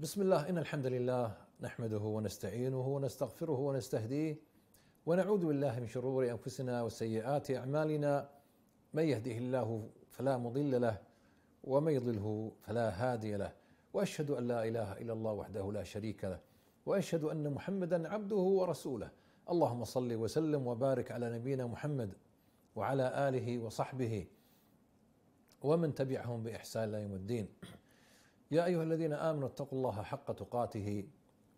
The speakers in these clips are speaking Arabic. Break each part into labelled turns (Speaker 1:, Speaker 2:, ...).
Speaker 1: بسم الله ان الحمد لله نحمده ونستعينه ونستغفره ونستهديه ونعوذ بالله من شرور انفسنا وسيئات اعمالنا من يهده الله فلا مضل له ومن يضله فلا هادي له واشهد ان لا اله الا الله وحده لا شريك له واشهد ان محمدا عبده ورسوله اللهم صل وسلم وبارك على نبينا محمد وعلى اله وصحبه ومن تبعهم باحسان الى يوم الدين يا ايها الذين امنوا اتقوا الله حق تقاته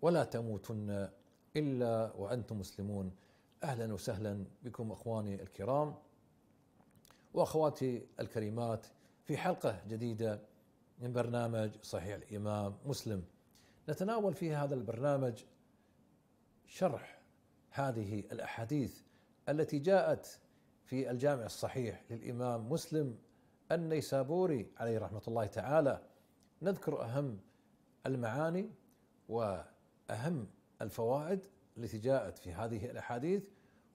Speaker 1: ولا تموتن الا وانتم مسلمون اهلا وسهلا بكم اخواني الكرام واخواتي الكريمات في حلقه جديده من برنامج صحيح الامام مسلم نتناول في هذا البرنامج شرح هذه الاحاديث التي جاءت في الجامع الصحيح للامام مسلم النيسابوري عليه رحمه الله تعالى نذكر اهم المعاني واهم الفوائد التي جاءت في هذه الاحاديث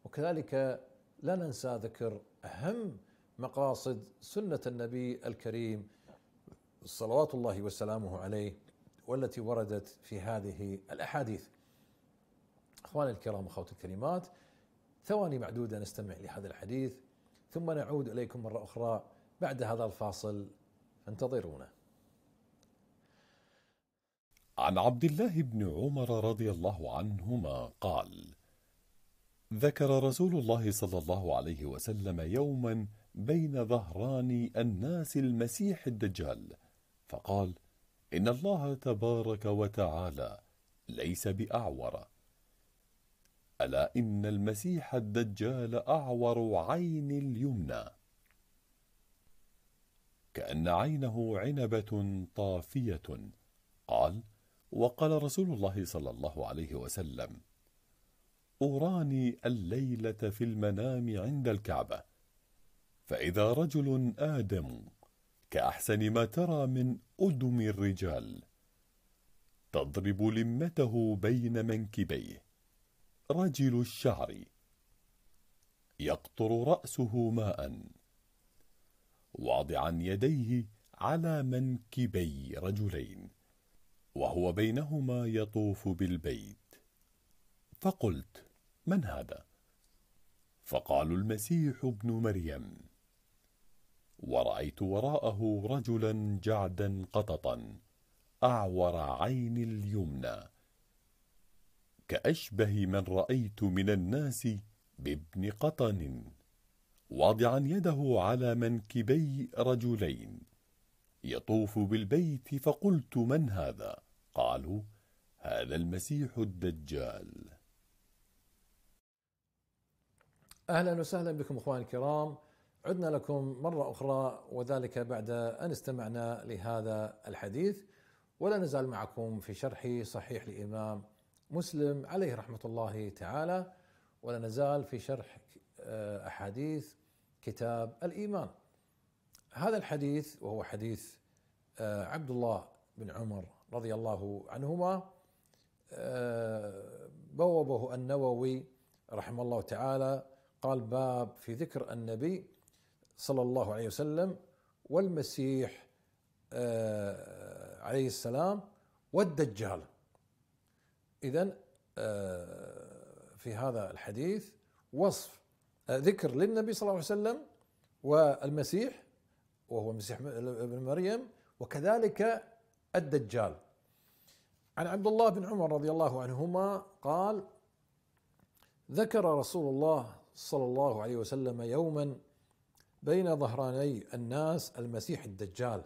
Speaker 1: وكذلك لا ننسى ذكر اهم مقاصد سنه النبي الكريم صلوات الله وسلامه عليه والتي وردت في هذه الاحاديث. اخواني الكرام اخوتي الكريمات ثواني معدوده نستمع لهذا الحديث ثم نعود اليكم مره اخرى بعد هذا الفاصل فانتظرونا.
Speaker 2: عن عبد الله بن عمر رضي الله عنهما قال ذكر رسول الله صلى الله عليه وسلم يوما بين ظهران الناس المسيح الدجال فقال ان الله تبارك وتعالى ليس باعور الا ان المسيح الدجال اعور عين اليمنى كان عينه عنبه طافيه قال وقال رسول الله صلى الله عليه وسلم أراني الليلة في المنام عند الكعبة فإذا رجل آدم كأحسن ما ترى من أدم الرجال تضرب لمته بين منكبيه رجل الشعر يقطر رأسه ماء واضعا يديه على منكبي رجلين وهو بينهما يطوف بالبيت فقلت من هذا فقالوا المسيح ابن مريم ورأيت وراءه رجلا جعدا قططا أعور عين اليمنى كأشبه من رأيت من الناس بابن قطن واضعا يده على منكبي رجلين يطوف بالبيت فقلت من هذا قالوا هذا المسيح الدجال
Speaker 1: أهلا وسهلا بكم أخوان الكرام عدنا لكم مرة أخرى وذلك بعد أن استمعنا لهذا الحديث ولا نزال معكم في شرح صحيح الإمام مسلم عليه رحمة الله تعالى ولا نزال في شرح آه، أحاديث كتاب الإيمان هذا الحديث وهو حديث آه، عبد الله بن عمر رضي الله عنهما آه، بوبه النووي رحمه الله تعالى قال باب في ذكر النبي صلى الله عليه وسلم والمسيح آه، عليه السلام والدجال اذا آه، في هذا الحديث وصف ذكر للنبي صلى الله عليه وسلم والمسيح وهو المسيح ابن مريم وكذلك الدجال عن عبد الله بن عمر رضي الله عنهما قال ذكر رسول الله صلى الله عليه وسلم يوما بين ظهراني الناس المسيح الدجال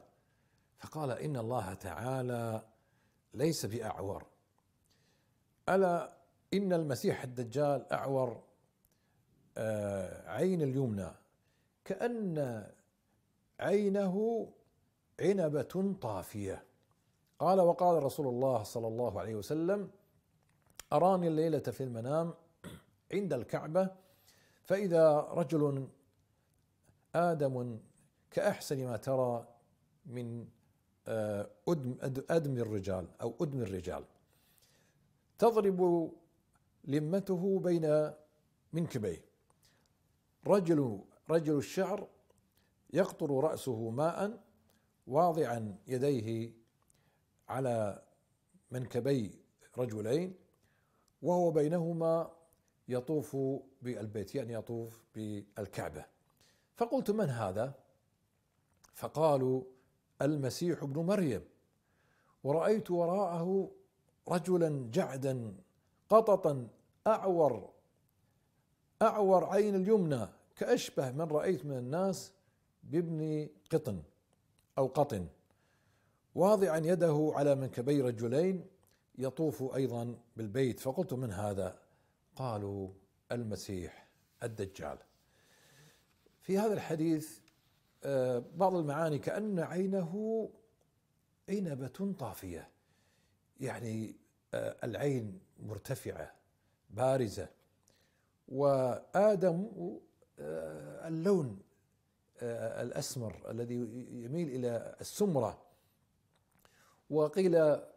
Speaker 1: فقال ان الله تعالى ليس باعور الا ان المسيح الدجال اعور آه، عين اليمنى كان عينه عنبه طافيه قال وقال رسول الله صلى الله عليه وسلم أراني الليلة في المنام عند الكعبة فإذا رجل آدم كأحسن ما ترى من آه، أدم, أدم الرجال أو أدم الرجال تضرب لمته بين منكبيه رجل رجل الشعر يقطر رأسه ماء واضعا يديه على منكبي رجلين وهو بينهما يطوف بالبيت يعني يطوف بالكعبه فقلت من هذا فقالوا المسيح ابن مريم ورايت وراءه رجلا جعدا قططا اعور اعور عين اليمنى كاشبه من رايت من الناس بابن قطن او قطن واضعا يده على منكبي رجلين يطوف ايضا بالبيت فقلت من هذا؟ قالوا المسيح الدجال. في هذا الحديث آه، بعض المعاني كأن عينه عنبة طافية يعني آه، العين مرتفعة بارزة وآدم آه، اللون الأسمر الذي يميل إلى السمرة وقيل آه،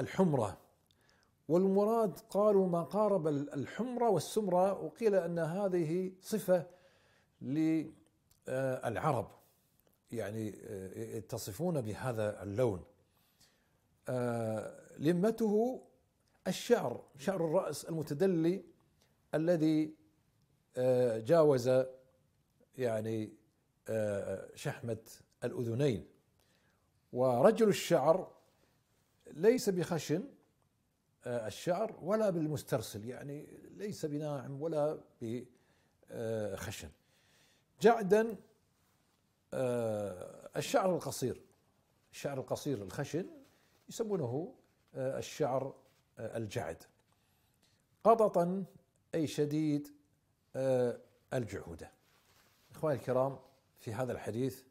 Speaker 1: الحمرة والمراد قالوا ما قارب الحمرة والسمرة وقيل أن هذه صفة للعرب آه، يعني آه، يتصفون بهذا اللون لمته الشعر شعر الرأس المتدلي الذي جاوز يعني شحمة الأذنين ورجل الشعر ليس بخشن آه، الشعر ولا بالمسترسل يعني ليس بناعم ولا بخشن جعدا آه، الشعر القصير الشعر القصير الخشن يسمونه آه، الشعر الجعد قططا اي شديد الجعوده اخواني الكرام في هذا الحديث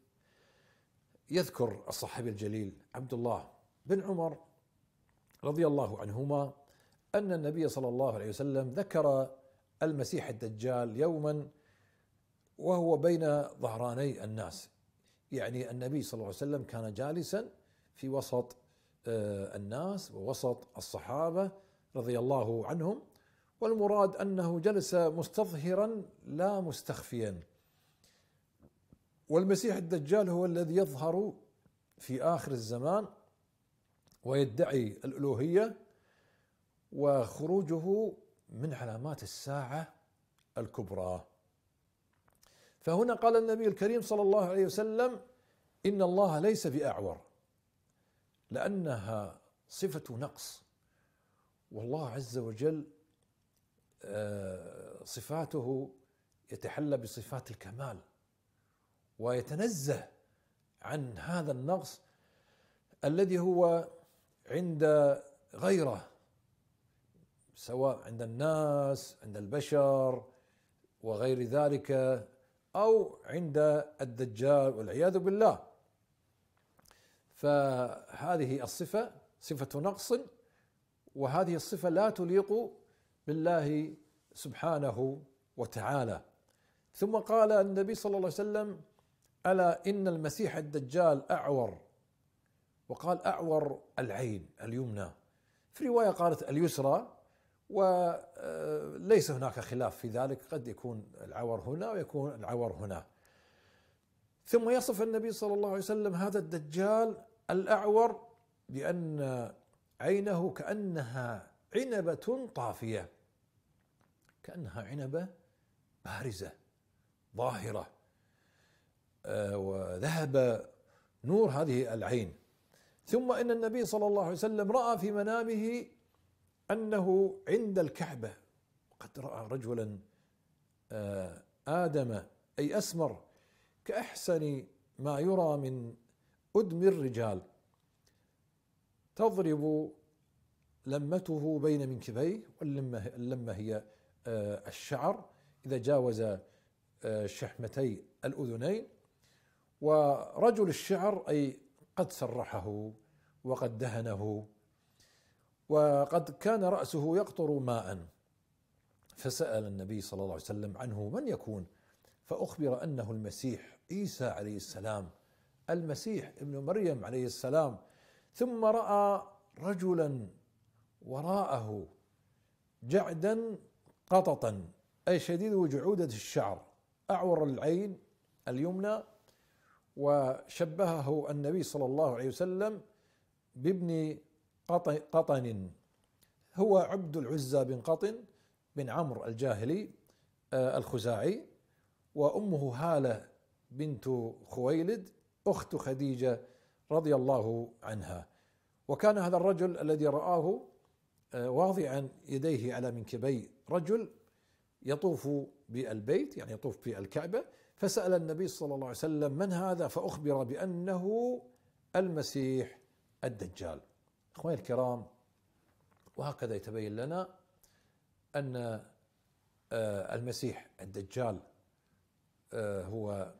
Speaker 1: يذكر الصحابي الجليل عبد الله بن عمر رضي الله عنهما ان النبي صلى الله عليه وسلم ذكر المسيح الدجال يوما وهو بين ظهراني الناس يعني النبي صلى الله عليه وسلم كان جالسا في وسط آه، الناس ووسط الصحابه رضي الله عنهم والمراد انه جلس مستظهرا لا مستخفيا والمسيح الدجال هو الذي يظهر في اخر الزمان ويدعي الالوهيه وخروجه من علامات الساعه الكبرى فهنا قال النبي الكريم صلى الله عليه وسلم ان الله ليس باعور لانها صفه نقص والله عز وجل آه، صفاته يتحلى بصفات الكمال ويتنزه عن هذا النقص الذي هو عند غيره سواء عند الناس عند البشر وغير ذلك او عند الدجال والعياذ بالله فهذه الصفه صفه نقص وهذه الصفه لا تليق بالله سبحانه وتعالى ثم قال النبي صلى الله عليه وسلم الا ان المسيح الدجال اعور وقال اعور العين اليمنى في روايه قالت اليسرى وليس آه، هناك خلاف في ذلك قد يكون العور هنا ويكون العور هنا ثم يصف النبي صلى الله عليه وسلم هذا الدجال الاعور بان عينه كانها عنبه طافيه كانها عنبه بارزه ظاهره آه، وذهب نور هذه العين ثم ان النبي صلى الله عليه وسلم راى في منامه انه عند الكعبه قد راى رجلا آه، ادم اي اسمر كاحسن ما يرى من ادم الرجال تضرب لمته بين منكبيه واللمه اللمه هي آه، الشعر اذا جاوز شحمتي الاذنين ورجل الشعر اي قد سرحه وقد دهنه وقد كان راسه يقطر ماء فسال النبي صلى الله عليه وسلم عنه من يكون فاخبر انه المسيح عيسى عليه السلام المسيح ابن مريم عليه السلام ثم راى رجلا وراءه جعدا قططا اي شديد جعوده الشعر اعور العين اليمنى وشبهه النبي صلى الله عليه وسلم بابن قطن هو عبد العزى بن قطن بن عمرو الجاهلي آه، الخزاعي وامه هاله بنت خويلد اخت خديجه رضي الله عنها وكان هذا الرجل الذي رآه آه، واضعا يديه على منكبي رجل يطوف بالبيت يعني يطوف في الكعبه فسأل النبي صلى الله عليه وسلم من هذا فأخبر بأنه المسيح الدجال أخواني الكرام وهكذا يتبين لنا أن آه، المسيح الدجال آه، هو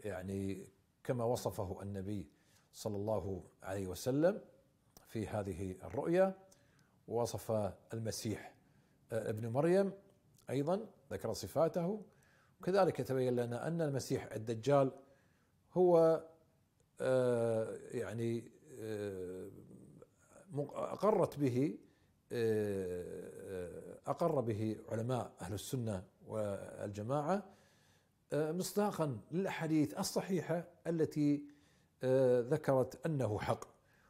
Speaker 1: يعني كما وصفه النبي صلى الله عليه وسلم في هذه الرؤيا ووصف المسيح آه، ابن مريم ايضا ذكر صفاته كذلك يتبين لنا ان المسيح الدجال هو آه، يعني آه، اقرت به آه، اقر به علماء اهل السنه والجماعه مصداقا للاحاديث الصحيحه التي ذكرت انه حق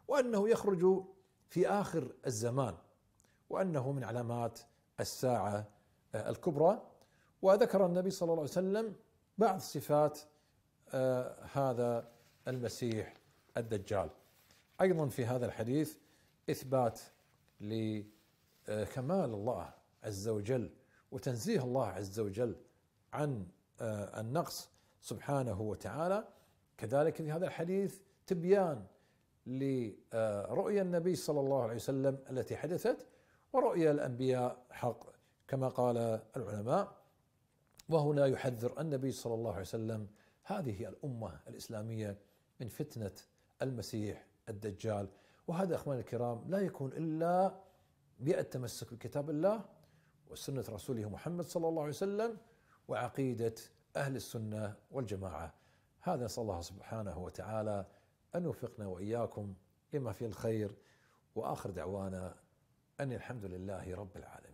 Speaker 1: وانه يخرج في اخر الزمان وانه من علامات الساعه الكبرى وذكر النبي صلى الله عليه وسلم بعض صفات آه، هذا المسيح الدجال ايضا في هذا الحديث اثبات لكمال الله عز وجل وتنزيه الله عز وجل عن آه، النقص سبحانه وتعالى كذلك في هذا الحديث تبيان لرؤيا النبي صلى الله عليه وسلم التي حدثت ورؤيا الانبياء حق كما قال العلماء وهنا يحذر النبي صلى الله عليه وسلم هذه الامه الاسلاميه من فتنه المسيح الدجال وهذا اخواني الكرام لا يكون الا بالتمسك بكتاب الله وسنه رسوله محمد صلى الله عليه وسلم وعقيده اهل السنه والجماعه هذا نسال الله سبحانه وتعالى ان يوفقنا واياكم لما فيه الخير واخر دعوانا ان الحمد لله رب العالمين